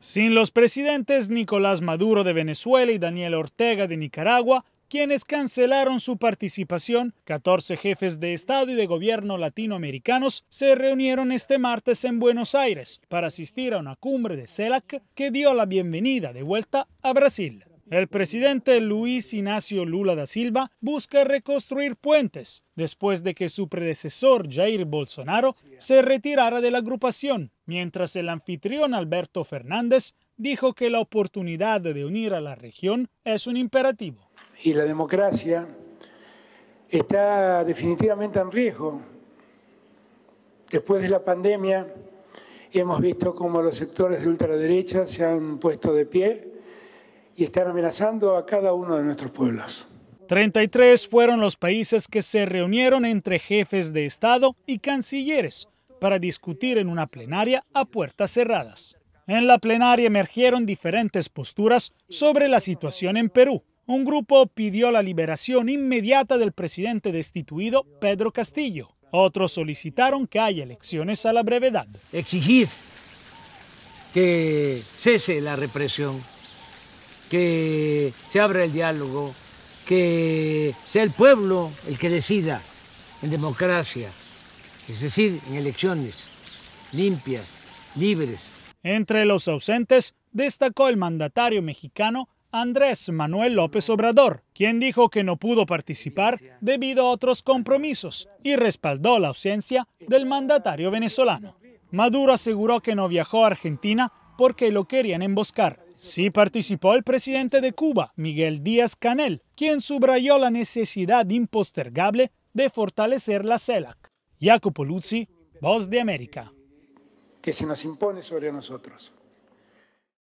Sin los presidentes Nicolás Maduro de Venezuela y Daniel Ortega de Nicaragua, quienes cancelaron su participación, 14 jefes de Estado y de gobierno latinoamericanos se reunieron este martes en Buenos Aires para asistir a una cumbre de CELAC que dio la bienvenida de vuelta a Brasil. El presidente Luis Ignacio Lula da Silva busca reconstruir puentes después de que su predecesor Jair Bolsonaro se retirara de la agrupación, mientras el anfitrión Alberto Fernández dijo que la oportunidad de unir a la región es un imperativo. Y la democracia está definitivamente en riesgo. Después de la pandemia hemos visto cómo los sectores de ultraderecha se han puesto de pie y están amenazando a cada uno de nuestros pueblos. 33 fueron los países que se reunieron entre jefes de Estado y cancilleres para discutir en una plenaria a puertas cerradas. En la plenaria emergieron diferentes posturas sobre la situación en Perú. Un grupo pidió la liberación inmediata del presidente destituido Pedro Castillo. Otros solicitaron que haya elecciones a la brevedad. Exigir que cese la represión que se abra el diálogo, que sea el pueblo el que decida en democracia, es decir, en elecciones limpias, libres. Entre los ausentes destacó el mandatario mexicano Andrés Manuel López Obrador, quien dijo que no pudo participar debido a otros compromisos y respaldó la ausencia del mandatario venezolano. Maduro aseguró que no viajó a Argentina porque lo querían emboscar. Sí participó el presidente de Cuba, Miguel Díaz Canel, quien subrayó la necesidad impostergable de fortalecer la CELAC. Jacopo Luzzi, Voz de América. Que se nos impone sobre nosotros.